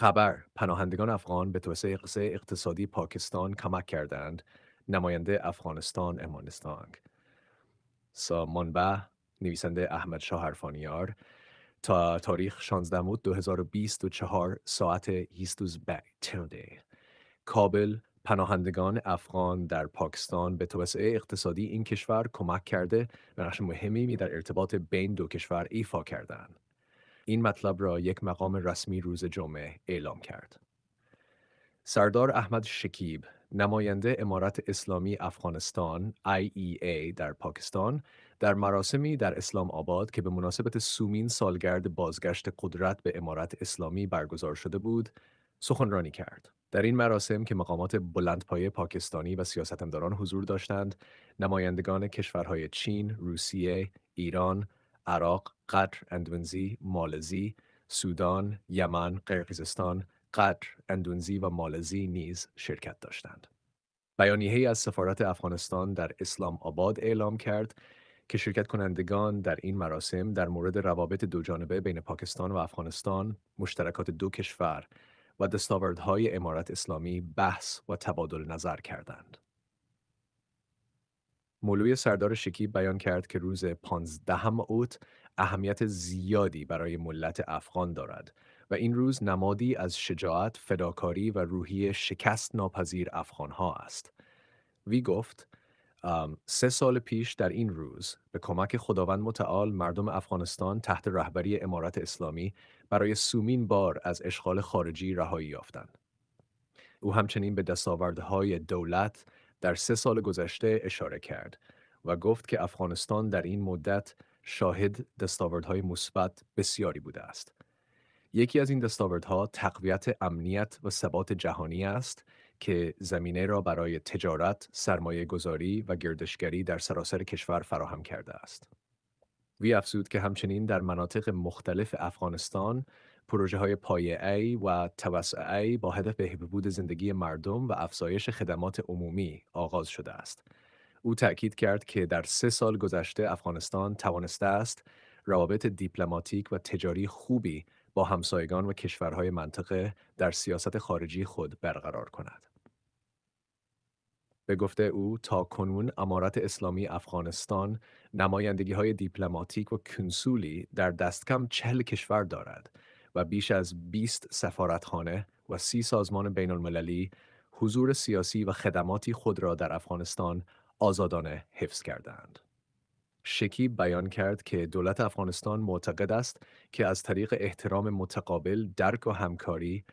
خبر پناهندگان افغان به توسعه اقتصادی پاکستان کمک کردند نماینده افغانستان امانستانگ سا منبع نویسنده احمد شاه تا تاریخ 16 مود 2024 ساعت 18 کابل پناهندگان افغان در پاکستان به توسعه اقتصادی این کشور کمک کرده و نقش مهمی در ارتباط بین دو کشور ایفا کردند. این مطلب را یک مقام رسمی روز جمعه اعلام کرد. سردار احمد شکیب نماینده امارت اسلامی افغانستان IEA در پاکستان در مراسمی در اسلام آباد که به مناسبت سومین سالگرد بازگشت قدرت به امارت اسلامی برگزار شده بود، سخنرانی کرد. در این مراسم که مقامات بلندپایه پاکستانی و سیاستمداران حضور داشتند، نمایندگان کشورهای چین، روسیه، ایران، عراق، قطر، اندونزی، مالزی، سودان، یمن، قرقیزستان، قطر، اندونزی و مالزی نیز شرکت داشتند. بیانیه از سفارت افغانستان در اسلام آباد اعلام کرد که شرکت کنندگان در این مراسم در مورد روابط دو جانبه بین پاکستان و افغانستان، مشترکات دو کشور و دستاوردهای امارت اسلامی بحث و تبادل نظر کردند. مولوی سردار شکیب بیان کرد که روز پانزدهم اوت اهمیت زیادی برای ملت افغان دارد و این روز نمادی از شجاعت، فداکاری و روحی شکست ناپذیر ها است. وی گفت سه سال پیش در این روز به کمک خداوند متعال مردم افغانستان تحت رهبری امارت اسلامی برای سومین بار از اشغال خارجی رهایی یافتند. او همچنین به دستاوردهای دولت در سه سال گذشته اشاره کرد و گفت که افغانستان در این مدت شاهد دستاوردهای مثبت بسیاری بوده است. یکی از این دستاوردها تقویت امنیت و ثبات جهانی است که زمینه را برای تجارت، سرمایه گذاری و گردشگری در سراسر کشور فراهم کرده است. وی افزود که همچنین در مناطق مختلف افغانستان پروژه های پایه ای و توسعه ای با هدف بهبود زندگی مردم و افزایش خدمات عمومی آغاز شده است. او تأکید کرد که در سه سال گذشته افغانستان توانسته است روابط دیپلماتیک و تجاری خوبی با همسایگان و کشورهای منطقه در سیاست خارجی خود برقرار کند. به گفته او تا کنون امارت اسلامی افغانستان نمایندگی های دیپلماتیک و کنسولی در دستکم چهل کشور دارد و بیش از 20 سفارتخانه و سی سازمان بین المللی حضور سیاسی و خدماتی خود را در افغانستان آزادانه حفظ کردند. شکی بیان کرد که دولت افغانستان معتقد است که از طریق احترام متقابل، درک و همکاری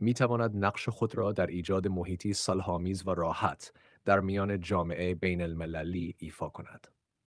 می تواند نقش خود را در ایجاد محیطی سلحامیز و راحت در میان جامعه بین المللی ایفا کند.